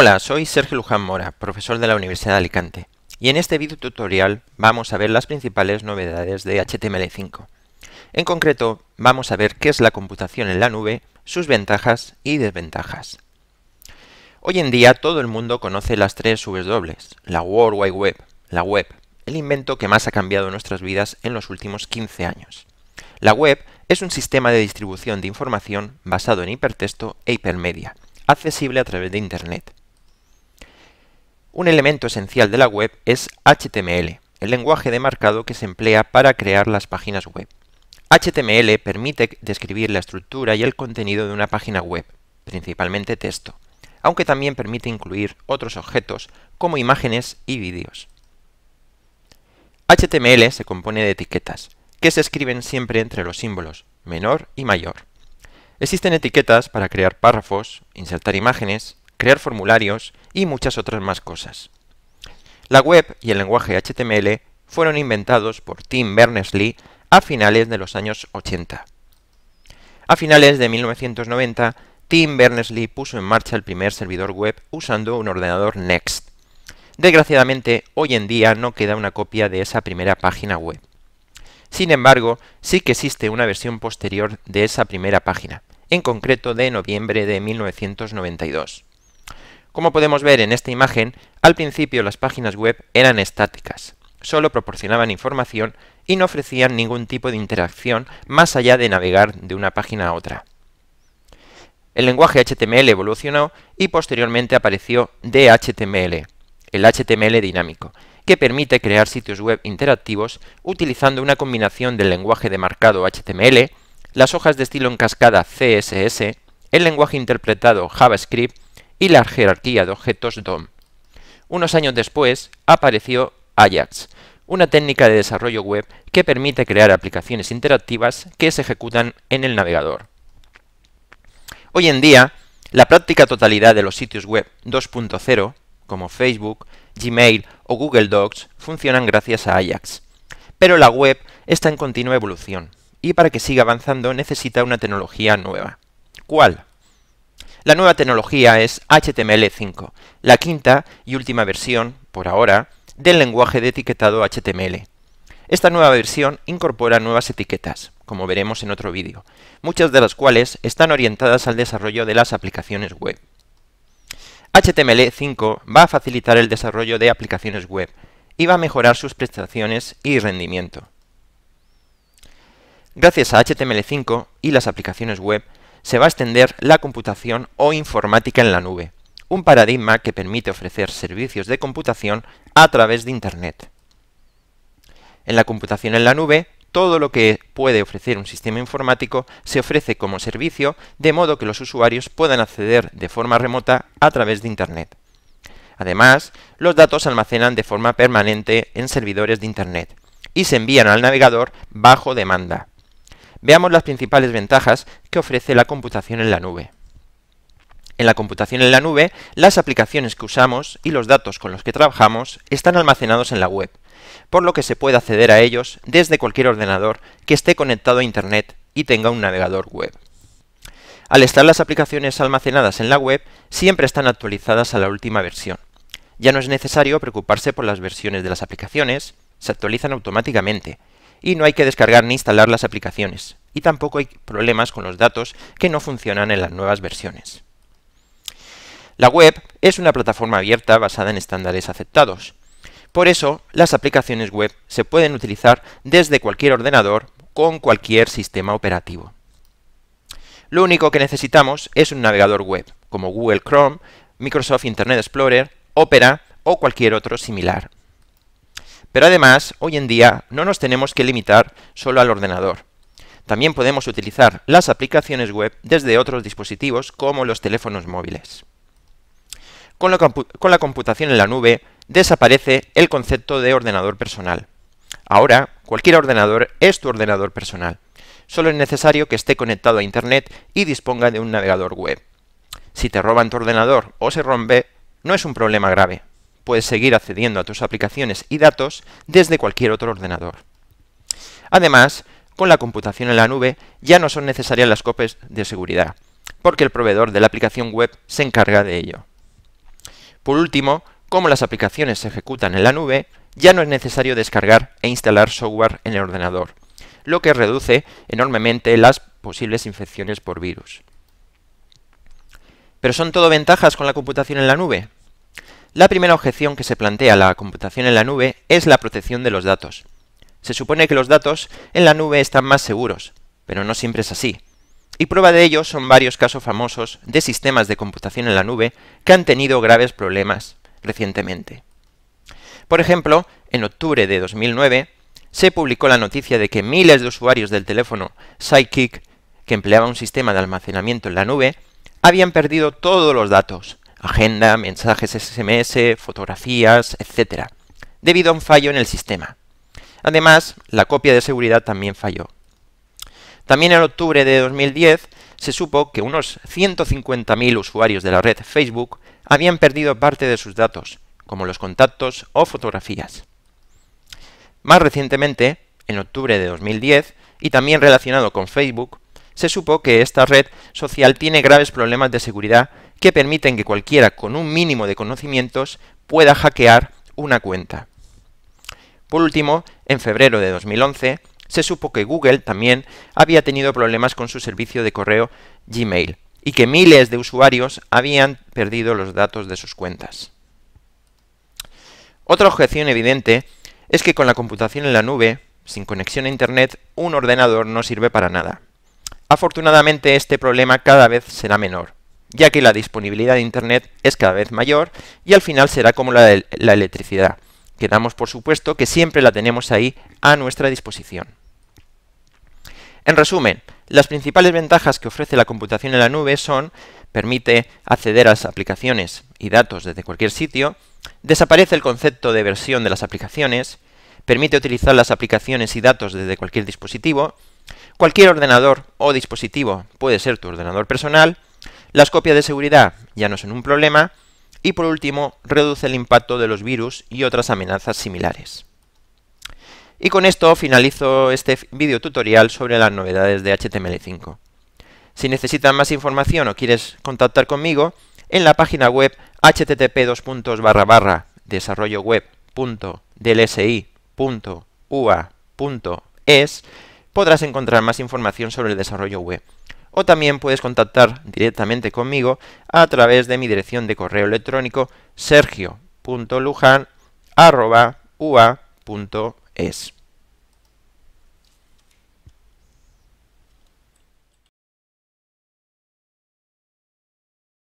Hola, soy Sergio Luján Mora, profesor de la Universidad de Alicante, y en este video tutorial vamos a ver las principales novedades de HTML5. En concreto, vamos a ver qué es la computación en la nube, sus ventajas y desventajas. Hoy en día todo el mundo conoce las tres dobles la World Wide Web, la web, el invento que más ha cambiado nuestras vidas en los últimos 15 años. La web es un sistema de distribución de información basado en hipertexto e hipermedia, accesible a través de Internet. Un elemento esencial de la web es HTML, el lenguaje de marcado que se emplea para crear las páginas web. HTML permite describir la estructura y el contenido de una página web, principalmente texto, aunque también permite incluir otros objetos como imágenes y vídeos. HTML se compone de etiquetas, que se escriben siempre entre los símbolos menor y mayor. Existen etiquetas para crear párrafos, insertar imágenes, crear formularios y muchas otras más cosas. La web y el lenguaje HTML fueron inventados por Tim Berners-Lee a finales de los años 80. A finales de 1990, Tim Berners-Lee puso en marcha el primer servidor web usando un ordenador Next. Desgraciadamente, hoy en día no queda una copia de esa primera página web. Sin embargo, sí que existe una versión posterior de esa primera página, en concreto de noviembre de 1992. Como podemos ver en esta imagen, al principio las páginas web eran estáticas, solo proporcionaban información y no ofrecían ningún tipo de interacción más allá de navegar de una página a otra. El lenguaje HTML evolucionó y posteriormente apareció DHTML, el HTML dinámico, que permite crear sitios web interactivos utilizando una combinación del lenguaje de marcado HTML, las hojas de estilo en cascada CSS, el lenguaje interpretado JavaScript y la jerarquía de objetos DOM. Unos años después apareció Ajax, una técnica de desarrollo web que permite crear aplicaciones interactivas que se ejecutan en el navegador. Hoy en día, la práctica totalidad de los sitios web 2.0, como Facebook, Gmail o Google Docs, funcionan gracias a Ajax. Pero la web está en continua evolución, y para que siga avanzando necesita una tecnología nueva. ¿Cuál? La nueva tecnología es HTML5, la quinta y última versión, por ahora, del lenguaje de etiquetado HTML. Esta nueva versión incorpora nuevas etiquetas, como veremos en otro vídeo, muchas de las cuales están orientadas al desarrollo de las aplicaciones web. HTML5 va a facilitar el desarrollo de aplicaciones web y va a mejorar sus prestaciones y rendimiento. Gracias a HTML5 y las aplicaciones web, se va a extender la computación o informática en la nube, un paradigma que permite ofrecer servicios de computación a través de Internet. En la computación en la nube, todo lo que puede ofrecer un sistema informático se ofrece como servicio, de modo que los usuarios puedan acceder de forma remota a través de Internet. Además, los datos se almacenan de forma permanente en servidores de Internet y se envían al navegador bajo demanda. Veamos las principales ventajas que ofrece la computación en la nube. En la computación en la nube, las aplicaciones que usamos y los datos con los que trabajamos están almacenados en la web, por lo que se puede acceder a ellos desde cualquier ordenador que esté conectado a Internet y tenga un navegador web. Al estar las aplicaciones almacenadas en la web, siempre están actualizadas a la última versión. Ya no es necesario preocuparse por las versiones de las aplicaciones, se actualizan automáticamente, y no hay que descargar ni instalar las aplicaciones, y tampoco hay problemas con los datos que no funcionan en las nuevas versiones. La web es una plataforma abierta basada en estándares aceptados. Por eso, las aplicaciones web se pueden utilizar desde cualquier ordenador con cualquier sistema operativo. Lo único que necesitamos es un navegador web, como Google Chrome, Microsoft Internet Explorer, Opera o cualquier otro similar. Pero además, hoy en día no nos tenemos que limitar solo al ordenador. También podemos utilizar las aplicaciones web desde otros dispositivos como los teléfonos móviles. Con la, computación en la nube desaparece el concepto de ordenador personal. Ahora, cualquier ordenador es tu ordenador personal. Solo es necesario que esté conectado a Internet y disponga de un navegador web. Si te roban tu ordenador o se rompe, no es un problema grave puedes seguir accediendo a tus aplicaciones y datos desde cualquier otro ordenador. Además, con la computación en la nube ya no son necesarias las copias de seguridad, porque el proveedor de la aplicación web se encarga de ello. Por último, como las aplicaciones se ejecutan en la nube, ya no es necesario descargar e instalar software en el ordenador, lo que reduce enormemente las posibles infecciones por virus. ¿Pero son todo ventajas con la computación en la nube? La primera objeción que se plantea a la computación en la nube es la protección de los datos. Se supone que los datos en la nube están más seguros, pero no siempre es así. Y prueba de ello son varios casos famosos de sistemas de computación en la nube que han tenido graves problemas recientemente. Por ejemplo, en octubre de 2009 se publicó la noticia de que miles de usuarios del teléfono Sidekick, que empleaba un sistema de almacenamiento en la nube, habían perdido todos los datos, agenda, mensajes SMS, fotografías, etc., debido a un fallo en el sistema. Además, la copia de seguridad también falló. También en octubre de 2010 se supo que unos 150.000 usuarios de la red Facebook habían perdido parte de sus datos, como los contactos o fotografías. Más recientemente, en octubre de 2010, y también relacionado con Facebook, se supo que esta red social tiene graves problemas de seguridad que permiten que cualquiera con un mínimo de conocimientos pueda hackear una cuenta. Por último, en febrero de 2011, se supo que Google también había tenido problemas con su servicio de correo Gmail y que miles de usuarios habían perdido los datos de sus cuentas. Otra objeción evidente es que con la computación en la nube, sin conexión a Internet, un ordenador no sirve para nada. Afortunadamente este problema cada vez será menor, ya que la disponibilidad de Internet es cada vez mayor y al final será como la, de la electricidad, Quedamos por supuesto que siempre la tenemos ahí a nuestra disposición. En resumen, las principales ventajas que ofrece la computación en la nube son permite acceder a las aplicaciones y datos desde cualquier sitio, desaparece el concepto de versión de las aplicaciones, permite utilizar las aplicaciones y datos desde cualquier dispositivo, Cualquier ordenador o dispositivo puede ser tu ordenador personal, las copias de seguridad ya no son un problema y por último reduce el impacto de los virus y otras amenazas similares. Y con esto finalizo este video tutorial sobre las novedades de HTML5. Si necesitas más información o quieres contactar conmigo, en la página web http desarrolloweb.dlsi.ua.es podrás encontrar más información sobre el desarrollo web. O también puedes contactar directamente conmigo a través de mi dirección de correo electrónico sergio.lujan.ua.es.